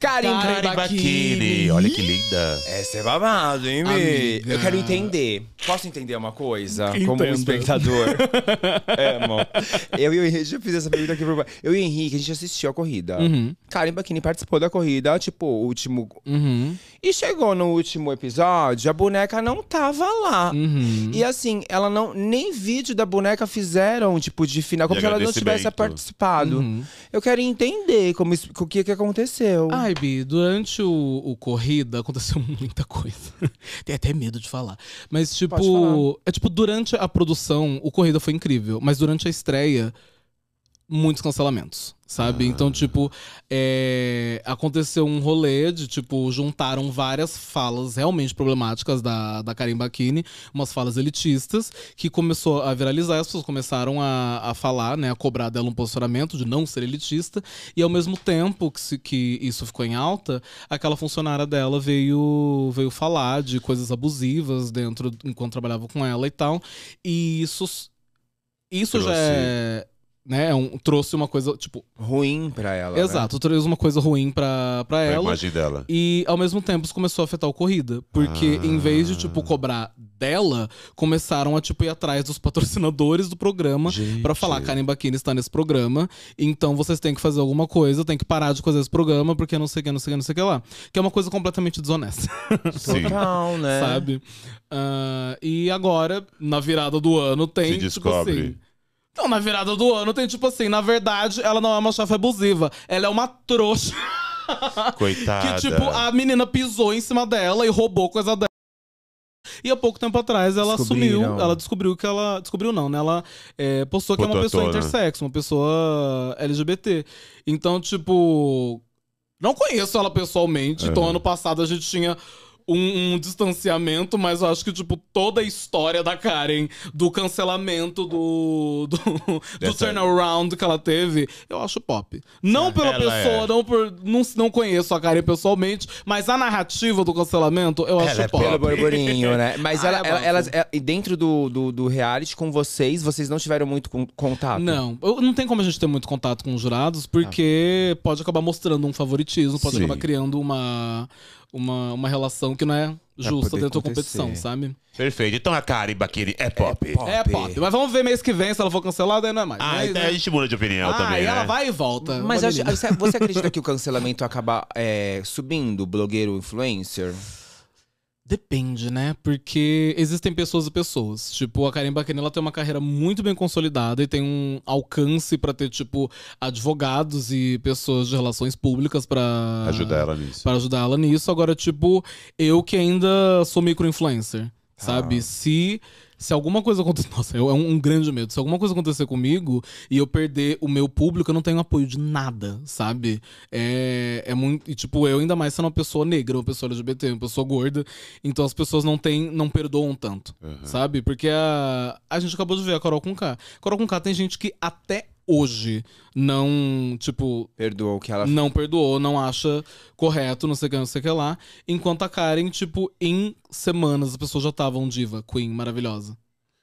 Karim Baquini. Olha que linda. Essa é, é babado, hein, Mi? Amiga. Eu quero entender. Posso entender uma coisa? Entendo. Como um espectador. é, amor. Eu e o Henrique, já fiz essa pergunta aqui. Pro... Eu e o Henrique, a gente assistiu a corrida. Uhum. Karim Baquini participou da corrida, tipo, o último. Uhum. E chegou no último episódio, a boneca não tava lá. Uhum. E assim, ela não. Nem vídeo da boneca fizeram, tipo, de final. Como se ela não tivesse participado. Uhum. Eu quero entender como, o que, que aconteceu. Ah, Ai, durante o, o corrida aconteceu muita coisa. Tenho até medo de falar. Mas, tipo, é tipo, durante a produção, o corrida foi incrível. Mas durante a estreia, muitos cancelamentos, sabe? Ah. Então, tipo, é... aconteceu um rolê de, tipo, juntaram várias falas realmente problemáticas da, da Karim Bakini, umas falas elitistas, que começou a viralizar, as pessoas começaram a, a falar, né, a cobrar dela um posicionamento de não ser elitista, e ao mesmo tempo que, se, que isso ficou em alta, aquela funcionária dela veio, veio falar de coisas abusivas dentro, enquanto trabalhava com ela e tal, e isso... Isso já é né, um, trouxe uma coisa, tipo. Ruim pra ela. Né? Exato, né? trouxe uma coisa ruim pra, pra, ela. imagem dela. E ao mesmo tempo isso começou a afetar o corrida. Porque ah. em vez de, tipo, cobrar dela, começaram a, tipo, ir atrás dos patrocinadores do programa para falar: Karen Bakini está nesse programa, então vocês têm que fazer alguma coisa, tem que parar de fazer esse programa, porque não sei o que, não sei o que, não sei o que lá. Que é uma coisa completamente desonesta. Total, né? Sabe? Uh, e agora, na virada do ano, tem. Se tipo, descobre. Tipo, assim, então, na virada do ano, tem tipo assim: na verdade, ela não é uma chefe abusiva, ela é uma trouxa. Coitada. que, tipo, a menina pisou em cima dela e roubou coisa dela. E há pouco tempo atrás ela assumiu, ela descobriu que ela. Descobriu não, né? Ela é, postou que é uma pessoa né? intersexo, uma pessoa LGBT. Então, tipo. Não conheço ela pessoalmente. Uhum. Então, ano passado a gente tinha um, um, distanciamento, mas eu acho que, tipo, toda a história da Karen, do cancelamento, do, do, do turnaround que ela teve, eu acho pop. Não pela ela pessoa, é... não por. Não, não conheço a Karen pessoalmente, mas a narrativa do cancelamento eu acho é pop. É pelo burburinho, né? Mas ah, ela, é ela, elas, é, dentro do, do, do, reality com vocês, vocês não tiveram muito contato? Não. não tem como a gente ter muito contato com os jurados, porque ah. pode acabar mostrando um favoritismo, pode Sim. acabar criando uma uma, uma relação que não é justa dentro acontecer. da competição, sabe? Perfeito. Então a Kari Kiri é pop. É pop. É pop. Mas vamos ver mês que vem, se ela for cancelada, aí não é mais. Ah, mas, né? então a gente muda de opinião ah, também. E né? ela vai e volta. Mas acho, você acredita que o cancelamento acaba é, subindo, blogueiro influencer? Depende, né? Porque existem pessoas e pessoas. Tipo, a Karen Baquena, ela tem uma carreira muito bem consolidada e tem um alcance para ter, tipo, advogados e pessoas de relações públicas para ajudar ela nisso. Para ajudar ela nisso. Agora, tipo, eu que ainda sou micro-influencer. Sabe? Ah. Se se alguma coisa acontecer. Nossa, é um, um, grande medo. Se alguma coisa acontecer comigo e eu perder o meu público, eu não tenho apoio de nada, sabe? É, é muito. E, tipo, eu ainda mais sendo uma pessoa negra, uma pessoa LGBT, uma pessoa gorda. Então as pessoas não têm, não perdoam tanto, uhum. sabe? Porque a, a gente acabou de ver a Carol com K. Carol com K tem gente que até hoje não, tipo. Perdoou o que ela Não perdoou, não acha correto, não sei o que, não sei o que lá. Enquanto a Karen, tipo, em semanas as pessoas já estavam diva, queen, maravilhosa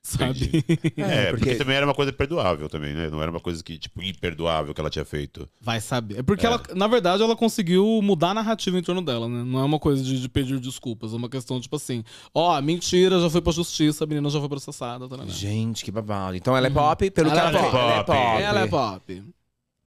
sabe? É, é porque... porque... também era uma coisa perdoável também, né? Não era uma coisa que, tipo, imperdoável que ela tinha feito. Vai saber. É porque é. ela, na verdade, ela conseguiu mudar a narrativa em torno dela, né? Não é uma coisa de, de pedir desculpas, é uma questão, tipo assim, ó, oh, mentira, já foi pra justiça, a menina já foi processada. Tá, Gente, que babado. Então ela é uhum. pop pelo ela que ela é pop. pop. Ela é pop. Ela é pop.